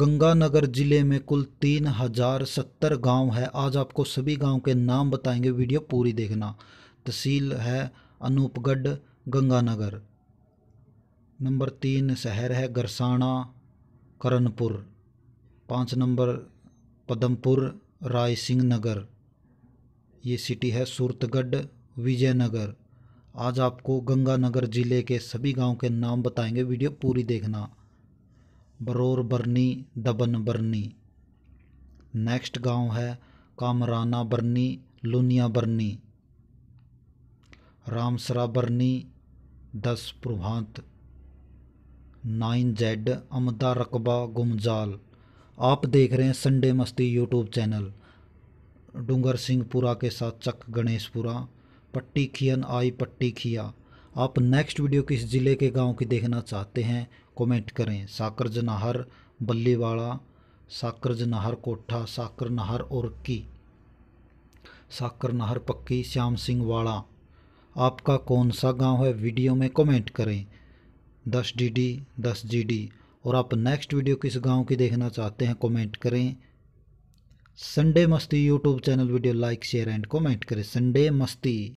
गंगानगर जिले में कुल तीन हजार सत्तर गाँव है आज आपको सभी गाँव के नाम बताएंगे वीडियो पूरी देखना तहसील है अनूपगढ़ गंगानगर नंबर तीन शहर है गरसाना करनपुर पाँच number Padampur Raisinghnagar ये सिटी है सूरतगढ़ विजयनगर आज आपको गंगानगर ज़िले के सभी गांव के नाम बताएंगे वीडियो पूरी देखना बरोर बरनी दबन बरनी नेक्स्ट गांव है कामराना बरनी लुनिया बरनी रामसरा बरनी दस प्रभांत नाइन जेड अमदा रकबा गुमजाल आप देख रहे हैं संडे मस्ती यूट्यूब चैनल डूंगर सिंहपुरा के साथ चक गणेशपुरा पट्टी खियन आई पट्टी खिया आप नेक्स्ट वीडियो किस ज़िले के गांव की देखना चाहते हैं कमेंट करें साकर जनाहर बल्लीवाड़ा साकर जनाहर कोठा साकर नहर और की साकर नहर पक्की श्याम सिंह वाड़ा आपका कौन सा गांव है वीडियो में कमेंट करें दस डी डी दस जी डी और आप नेक्स्ट वीडियो किस गांव की देखना चाहते हैं कमेंट करें Sunday Masti YouTube channel video like share and comment करें संडे मस्ती